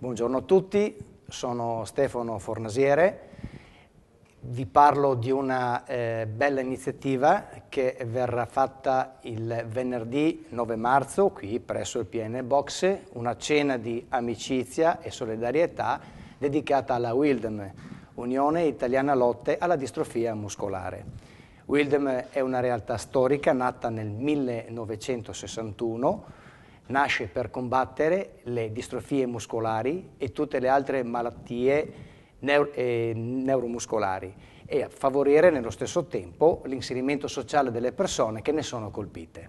Buongiorno a tutti, sono Stefano Fornasiere, vi parlo di una eh, bella iniziativa che verrà fatta il venerdì 9 marzo qui presso il PN Box, una cena di amicizia e solidarietà dedicata alla WILDEM, Unione Italiana Lotte alla Distrofia Muscolare. WILDEM è una realtà storica nata nel 1961 nasce per combattere le distrofie muscolari e tutte le altre malattie neuro, eh, neuromuscolari e favorire nello stesso tempo l'inserimento sociale delle persone che ne sono colpite.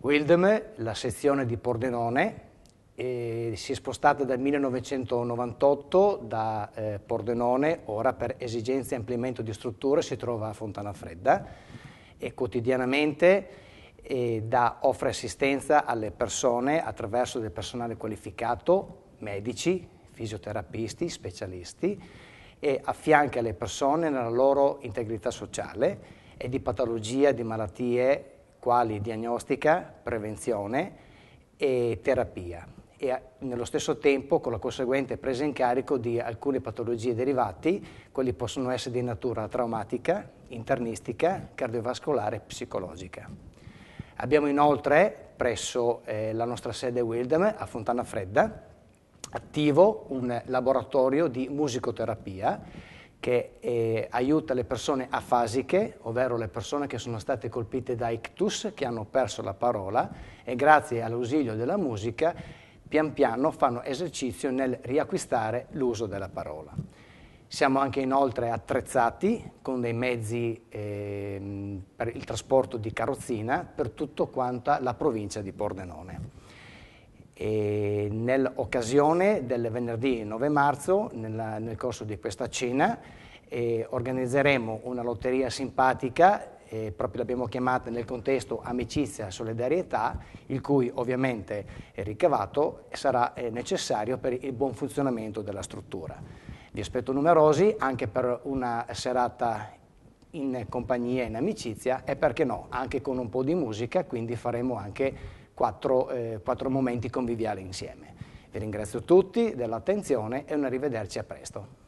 Wildem, la sezione di Pordenone, eh, si è spostata dal 1998 da eh, Pordenone, ora per esigenze e ampliamento di strutture si trova a Fontana Fredda e quotidianamente da, offre assistenza alle persone attraverso del personale qualificato, medici, fisioterapisti, specialisti, e affianca le persone nella loro integrità sociale e di patologia di malattie quali diagnostica, prevenzione e terapia e eh, nello stesso tempo con la conseguente presa in carico di alcune patologie derivate, quelli possono essere di natura traumatica, internistica, cardiovascolare e psicologica. Abbiamo inoltre presso eh, la nostra sede Wildem a Fontana Fredda attivo un laboratorio di musicoterapia che eh, aiuta le persone afasiche, ovvero le persone che sono state colpite da ictus, che hanno perso la parola e grazie all'ausilio della musica pian piano fanno esercizio nel riacquistare l'uso della parola. Siamo anche inoltre attrezzati con dei mezzi eh, per il trasporto di carrozzina per tutta quanta la provincia di Pordenone. E nell'occasione del venerdì 9 marzo, nella, nel corso di questa cena, eh, organizzeremo una lotteria simpatica, eh, proprio l'abbiamo chiamata nel contesto amicizia, e solidarietà, il cui ovviamente ricavato sarà eh, necessario per il buon funzionamento della struttura vi aspetto numerosi anche per una serata in compagnia, in amicizia e perché no, anche con un po' di musica, quindi faremo anche quattro, eh, quattro momenti conviviali insieme. Vi ringrazio tutti dell'attenzione e un arrivederci a presto.